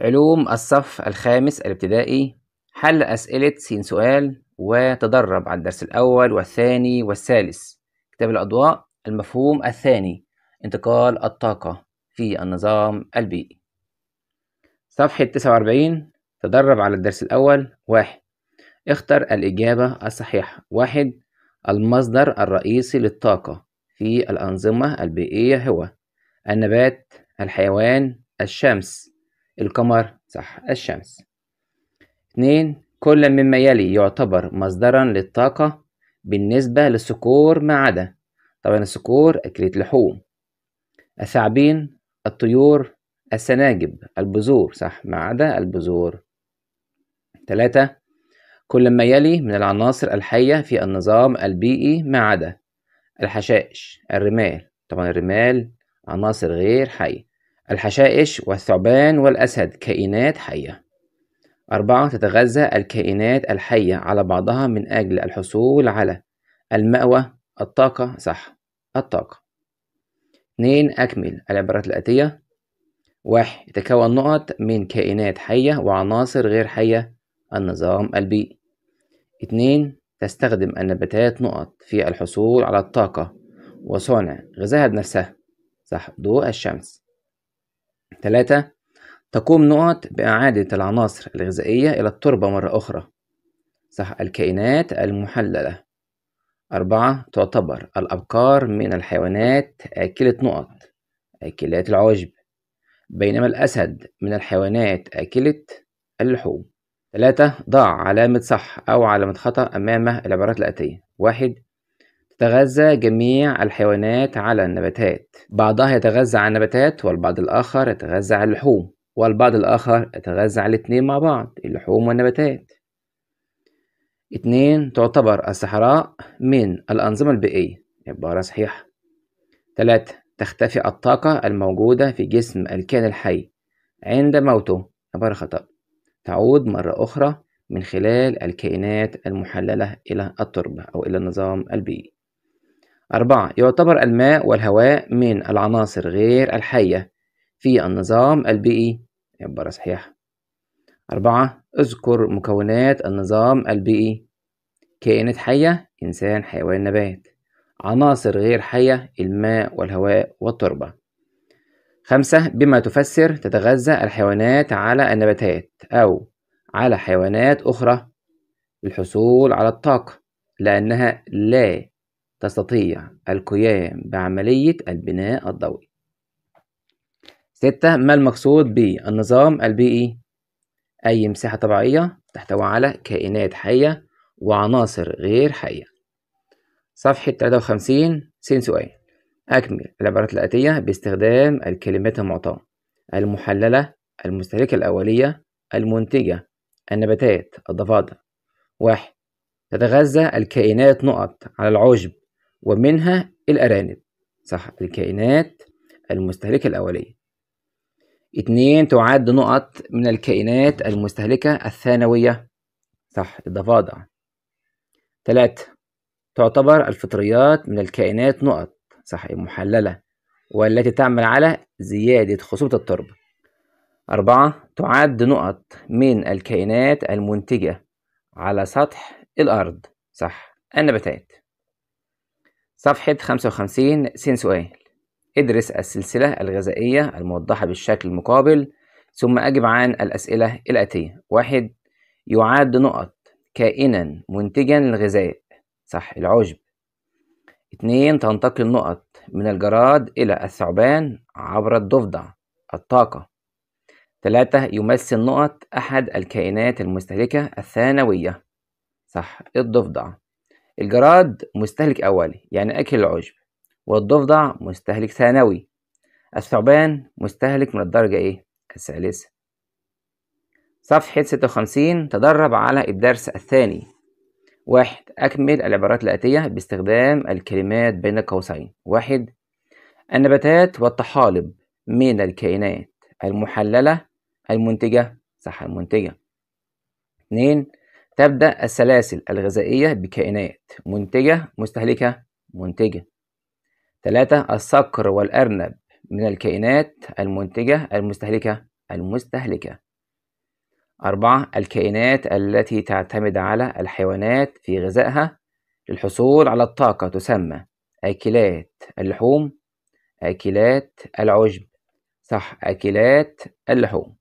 علوم الصف الخامس الابتدائي حل أسئلة سين سؤال وتدرب على الدرس الأول والثاني والثالث كتاب الأضواء المفهوم الثاني انتقال الطاقة في النظام البيئي صفحة 49 تدرب على الدرس الأول واحد اختر الإجابة الصحيحة واحد المصدر الرئيسي للطاقة في الأنظمة البيئية هو النبات الحيوان الشمس القمر صح الشمس اتنين كل مما يلي يعتبر مصدرا للطاقة بالنسبة للصقور ما عدا طبعا الصقور أكلة لحوم الثعابين الطيور السناجب البذور صح ما عدا البذور تلاتة كل ما يلي من العناصر الحية في النظام البيئي ما عدا الحشائش الرمال طبعا الرمال عناصر غير حية الحشائش والثعبان والأسد كائنات حية أربعة تتغذى الكائنات الحية على بعضها من أجل الحصول على المأوى الطاقة صح الطاقة اثنين أكمل العبارات الآتية واحد يتكون نقط من كائنات حية وعناصر غير حية النظام البيئي اتنين تستخدم النباتات نقط في الحصول على الطاقة وصنع غذائها بنفسها صح ضوء الشمس 3 تقوم نقط بإعادة العناصر الغذائية إلى التربة مرة أخرى صح الكائنات المحللة أربعة تعتبر الأبقار من الحيوانات آكلة نقط آكلات العشب بينما الأسد من الحيوانات آكلة اللحوم ثلاثة ضع علامة صح أو علامة خطأ أمام العبارات الآتية واحد تتغذى جميع الحيوانات على النباتات بعضها يتغذى على النباتات والبعض الآخر يتغذى على اللحوم والبعض الآخر يتغذى على الاتنين مع بعض اللحوم والنباتات اتنين تعتبر الصحراء من الأنظمة البيئية عبارة صحيحة تلاتة تختفي الطاقة الموجودة في جسم الكائن الحي عند موته عبارة خطأ تعود مرة أخرى من خلال الكائنات المحللة إلى التربة أو إلى النظام البيئي أربعة يعتبر الماء والهواء من العناصر غير الحية في النظام البيئي عبارة صحيحة أربعة اذكر مكونات النظام البيئي كائنات حية إنسان حيوان نبات عناصر غير حية الماء والهواء والتربة خمسة بما تفسر تتغذى الحيوانات على النباتات أو على حيوانات أخرى للحصول على الطاقة لأنها لا تستطيع القيام بعملية البناء الضوئي ستة ما المقصود بالنظام البيئي أي مساحة طبيعية تحتوي على كائنات حية وعناصر غير حية صفحة 53 سين سؤال أكمل العبارات الآتية باستخدام الكلمات المعطاة المحللة المستهلكة الأولية المنتجة النباتات الضفادع واحد تتغذى الكائنات نقط على العشب ومنها الأرانب صح الكائنات المستهلكة الأولية اتنين تعد نقط من الكائنات المستهلكة الثانوية صح الضفادع تلاتة تعتبر الفطريات من الكائنات نقط صح المحللة والتي تعمل على زيادة خصوبة التربة أربعة تعد نقط من الكائنات المنتجة على سطح الأرض صح النباتات صفحة 55 س سؤال ادرس السلسلة الغذائية الموضحة بالشكل المقابل ثم أجب عن الأسئلة الآتية واحد يعد نقط كائنا منتجا للغذاء صح العشب اتنين تنتقل نقط من الجراد إلى الثعبان عبر الضفدع الطاقة تلاتة يمثل نقط أحد الكائنات المستهلكة الثانوية صح الضفدع الجراد مستهلك أولي يعني أكل العشب والضفدع مستهلك ثانوي الثعبان مستهلك من الدرجة إيه؟ الثالثة صفحة 56 تدرب على الدرس الثاني واحد أكمل العبارات الآتية باستخدام الكلمات بين قوسين واحد النباتات والطحالب من الكائنات المحللة المنتجة صح المنتجة اثنين تبدأ السلاسل الغذائية بكائنات منتجة مستهلكة منتجة ثلاثة الصقر والأرنب من الكائنات المنتجة المستهلكة المستهلكة أربعة الكائنات التي تعتمد على الحيوانات في غذائها للحصول على الطاقة تسمى أكلات اللحوم أكلات العشب صح أكلات اللحوم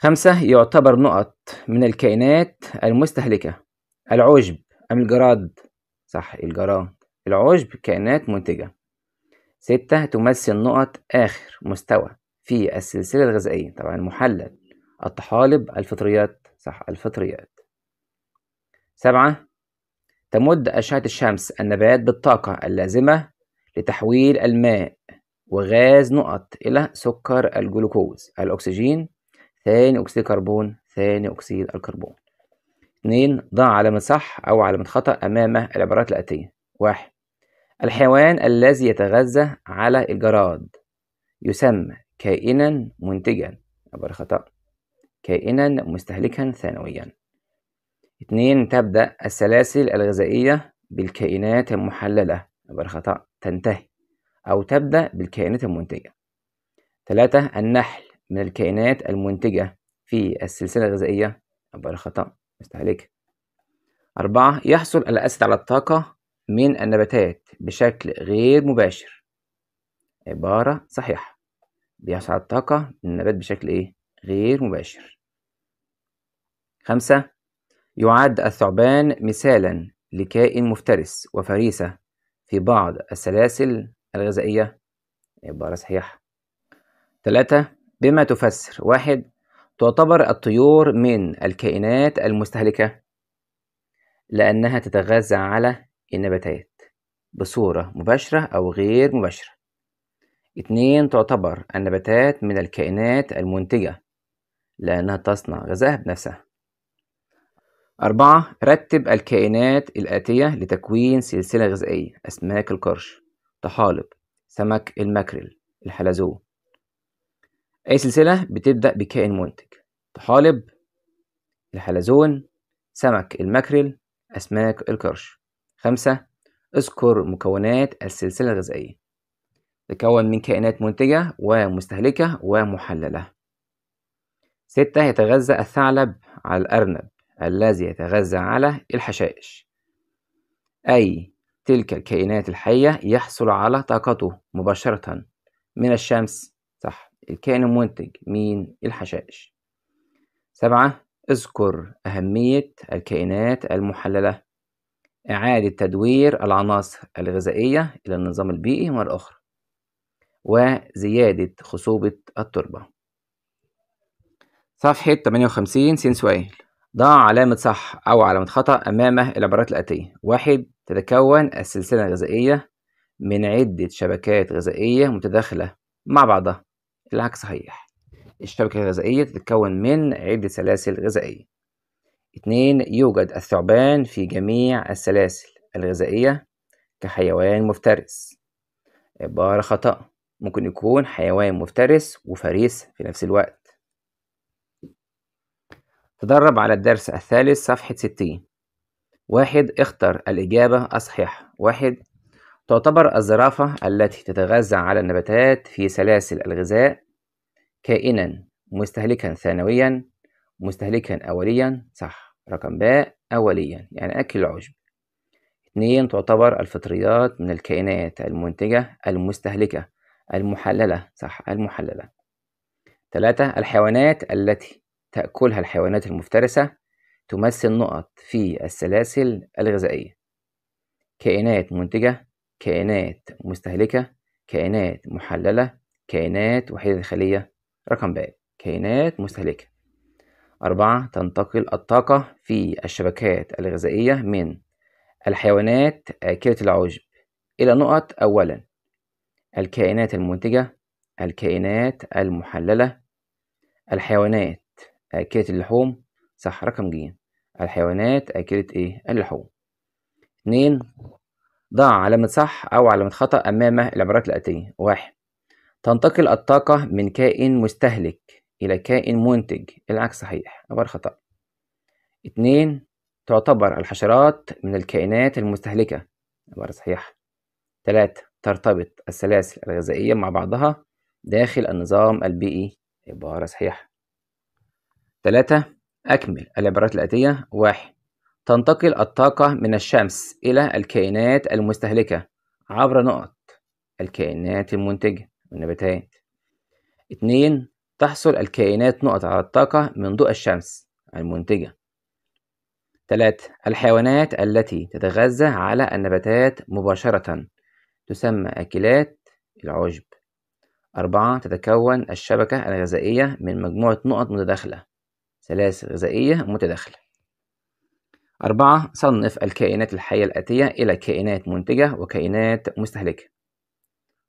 خمسة يعتبر نقط من الكائنات المستهلكة العشب أم الجراد صح الجراد العشب كائنات منتجة ستة تمثل نقط آخر مستوى في السلسلة الغذائية طبعا المحلل الطحالب الفطريات صح الفطريات سبعة تمد أشعة الشمس النبات بالطاقة اللازمة لتحويل الماء وغاز نقط إلى سكر الجلوكوز الأكسجين ثاني أكسيد الكربون ثاني أكسيد الكربون اثنين ضع علامة صح أو علامة خطأ أمام العبارات الآتية واحد الحيوان الذي يتغذى على الجراد يسمى كائنا منتجا عبارة خطأ كائنا مستهلكا ثانويا اثنين تبدأ السلاسل الغذائية بالكائنات المحللة عبارة خطأ تنتهي أو تبدأ بالكائنات المنتجة ثلاثة النحل من الكائنات المنتجة في السلسلة الغذائية عبارة الخطأ مستهلكة أربعة يحصل الأسد على الطاقة من النباتات بشكل غير مباشر عبارة صحيحة بيحصل على الطاقة من النبات بشكل إيه؟ غير مباشر خمسة يعد الثعبان مثالا لكائن مفترس وفريسة في بعض السلاسل الغذائية عبارة صحيحة ثلاثة بما تفسر واحد تعتبر الطيور من الكائنات المستهلكة لأنها تتغذى على النباتات بصورة مباشرة أو غير مباشرة اتنين تعتبر النباتات من الكائنات المنتجة لأنها تصنع غذائها بنفسها أربعة رتب الكائنات الآتية لتكوين سلسلة غذائية أسماك القرش طحالب سمك المكرل الحلزون أي سلسلة بتبدأ بكائن منتج طحالب الحلزون سمك المكرل أسماك القرش خمسة اذكر مكونات السلسلة الغذائية تكون من كائنات منتجة ومستهلكة ومحللة ستة يتغذى الثعلب على الأرنب الذي يتغذى على الحشائش أي تلك الكائنات الحية يحصل على طاقته مباشرة من الشمس الكائن المنتج مين الحشائش سبعة اذكر أهمية الكائنات المحللة إعادة تدوير العناصر الغذائية إلى النظام البيئي مرة أخرى وزيادة خصوبة التربة صفحة 58 سين سؤال ضع علامة صح أو علامة خطأ أمامه العبارات الآتية واحد تتكون السلسلة الغذائية من عدة شبكات غذائية متداخلة مع بعضها العكس صحيح الشبكة الغذائية تتكون من عدة سلاسل غذائية اتنين يوجد الثعبان في جميع السلاسل الغذائية كحيوان مفترس عبارة خطأ ممكن يكون حيوان مفترس وفريس في نفس الوقت تدرب على الدرس الثالث صفحة ستين واحد اختر الإجابة الصحيحة واحد تعتبر الزرافة التي تتغذى على النباتات في سلاسل الغذاء كائنا مستهلكا ثانويا مستهلكا أوليا صح رقم باء أوليا يعني أكل العشب اثنين تعتبر الفطريات من الكائنات المنتجة المستهلكة المحللة صح المحللة ثلاثة الحيوانات التي تأكلها الحيوانات المفترسة تمثل نقط في السلاسل الغذائية كائنات منتجة كائنات مستهلكة كائنات محللة كائنات وحيدة الخلية رقم ب كائنات مستهلكة أربعة تنتقل الطاقة في الشبكات الغذائية من الحيوانات آكلة العشب إلى نقط أولا الكائنات المنتجة الكائنات المحللة الحيوانات آكلة اللحوم صح رقم ج الحيوانات آكلة إيه اللحوم اتنين ضع علامة صح أو علامة خطأ أمام العبارات الآتية واحد تنتقل الطاقة من كائن مستهلك إلى كائن منتج العكس صحيح عبارة خطأ اتنين تعتبر الحشرات من الكائنات المستهلكة عبارة صحيحة تلاتة ترتبط السلاسل الغذائية مع بعضها داخل النظام البيئي عبارة صحيحة تلاتة أكمل العبارات الآتية واحد تنتقل الطاقة من الشمس إلى الكائنات المستهلكة عبر نقط الكائنات المنتجة والنباتات اتنين تحصل الكائنات نقط على الطاقة من ضوء الشمس المنتجة تلاتة الحيوانات التي تتغذى على النباتات مباشرة تسمى أكلات العشب أربعة تتكون الشبكة الغذائية من مجموعة نقط متداخلة سلاسل غذائية متداخلة أربعة صنف الكائنات الحية الآتية إلى كائنات منتجة وكائنات مستهلكة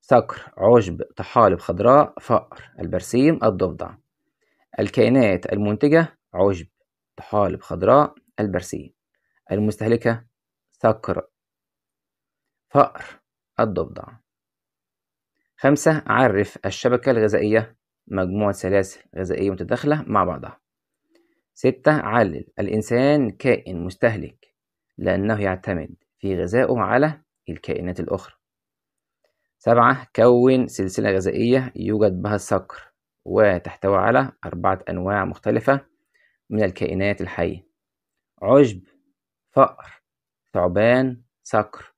صقر عشب طحالب خضراء فأر البرسيم الضفدع الكائنات المنتجة عشب طحالب خضراء البرسيم المستهلكة صقر فأر الضفدع خمسة عرف الشبكة الغذائية مجموعة سلاسل غذائية متداخلة مع بعضها ستة علل الإنسان كائن مستهلك لأنه يعتمد في غذائه على الكائنات الأخرى سبعة كون سلسلة غذائية يوجد بها السكر وتحتوي على أربعة أنواع مختلفة من الكائنات الحية عشب فأر ثعبان سكر